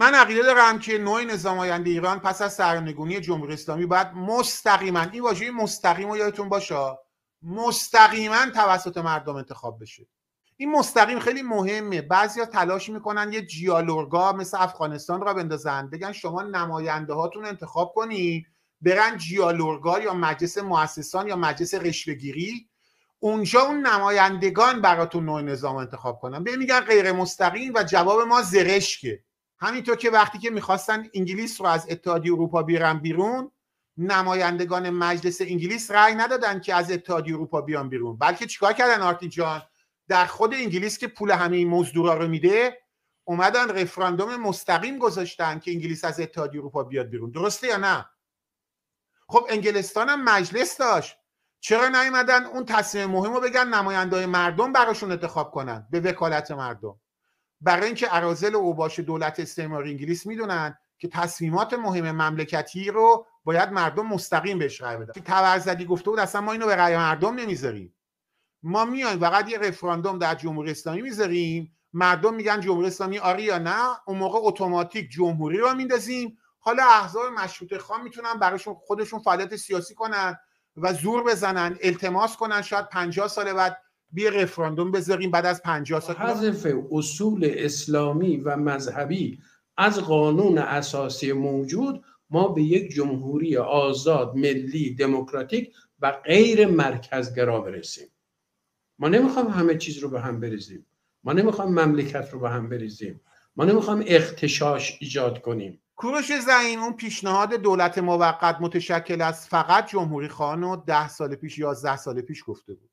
من عقیده دارم که نوع نظام آینده ایران پس از سرنگونی جمهوری اسلامی باید مستقیما این واژه مستقیم رو یادتون باشه مستقیما توسط مردم انتخاب بشه این مستقیم خیلی مهمه بعضیا تلاش میکنن یه جیالورگا مثل افغانستان را بندازن بگن شما نماینده هاتون انتخاب کنید برن جیالورگا یا مجلس مؤسسان یا مجلس رشوهگیری اونجا اون نمایندگان براتون نوع نظام انتخاب کنن به میگن غیر مستقیم و جواب ما زرشکه همینطور که وقتی که میخواستن انگلیس رو از اتحادیه اروپا بیارن بیرون نمایندگان مجلس انگلیس رأی ندادن که از اتحادیه اروپا بیان بیرون بلکه چیکار کردن آرتین جان در خود انگلیس که پول همه این مزدورا رو میده اومدن رفراندوم مستقیم گذاشتن که انگلیس از اتحادیه اروپا بیاد بیرون درسته یا نه خب انگلستان هم مجلس داشت چرا نیومدن اون تصمیم مهم رو بگن نمایندای مردم براشون انتخاب کنن به وکالت مردم برای اینکه ارازل اوباش دولت استعمار انگلیس میدونن که تصمیمات مهم مملکتی رو باید مردم مستقیم بهش رای بدن تورزدی گفته بود اصلا ما اینو به رای مردم نمیذاریم ما میایم فقط یه رفراندوم در جمهوری اسلامی میذاریم مردم میگن جمهوری اسلامی آری یا نه اون موقع اتوماتیک جمهوری رو میندازیم حالا احزاب مشروطه خان میتونن براشون خودشون فعالیت سیاسی کنن و زور بزنن التماس کنن شاید 50 سال بعد بی رفراندوم بذاریم بعد از 50 سال حذف اصول اسلامی و مذهبی از قانون اساسی موجود ما به یک جمهوری آزاد ملی دموکراتیک و غیر مرکزگرا برسیم ما نمیخوام همه چیز رو به هم بریزیم ما نمیخوام مملکت رو به هم بریزیم ما نمیخوام اختشاش ایجاد کنیم کوروش زین اون پیشنهاد دولت موقت متشکل از فقط جمهوری خان و ده سال پیش یا سال پیش گفته بود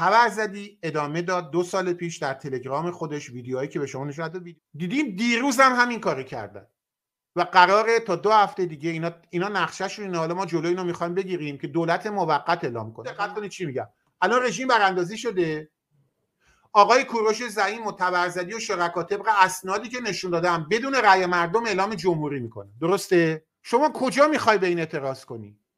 خبر زدی ادامه داد دو سال پیش در تلگرام خودش ویدیوهایی که به شما نشون داد دیدیم دیروز هم همین کاری کردن و قراره تا دو هفته دیگه اینا اینا نقشه اینا حالا ما جلو اینو میخوایم بگیریم که دولت موقت اعلام کنه دقت کنید چی میگم الان رژیم براندازی شده آقای کوروش زعیم و و شرکا طبق اسنادی که نشون دادم بدون رأی مردم اعلام جمهوری میکنه درسته شما کجا میخوای به این اعتراض کنی